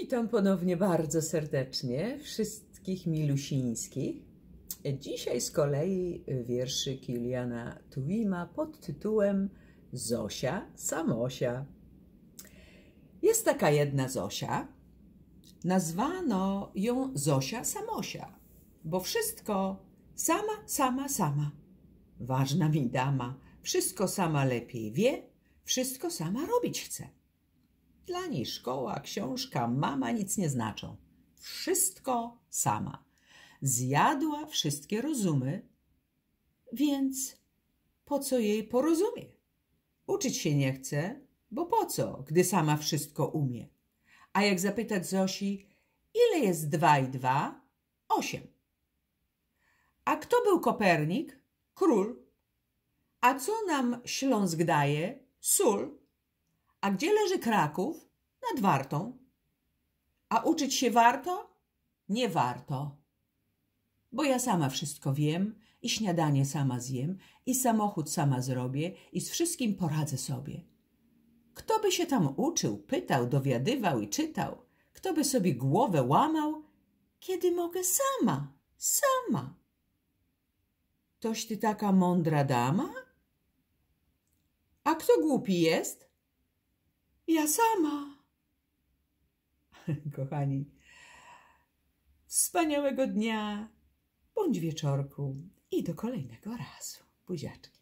Witam ponownie bardzo serdecznie wszystkich milusińskich. Dzisiaj z kolei wierszy Kiliana Tuwima pod tytułem Zosia Samosia. Jest taka jedna Zosia. Nazwano ją Zosia Samosia, bo wszystko sama, sama, sama. Ważna mi dama, wszystko sama lepiej wie, wszystko sama robić chce. Dla niej szkoła, książka, mama nic nie znaczą. Wszystko sama. Zjadła wszystkie rozumy, więc po co jej porozumie? Uczyć się nie chce, bo po co, gdy sama wszystko umie? A jak zapytać Zosi, ile jest dwa i dwa? Osiem. A kto był Kopernik? Król. A co nam Śląsk daje? Sól. A gdzie leży Kraków? Nad Wartą. A uczyć się warto? Nie warto. Bo ja sama wszystko wiem i śniadanie sama zjem i samochód sama zrobię i z wszystkim poradzę sobie. Kto by się tam uczył, pytał, dowiadywał i czytał? Kto by sobie głowę łamał? Kiedy mogę sama, sama. Toś ty taka mądra dama? A kto głupi jest? ja sama. Kochani, wspaniałego dnia bądź wieczorku i do kolejnego razu. Buziaczki.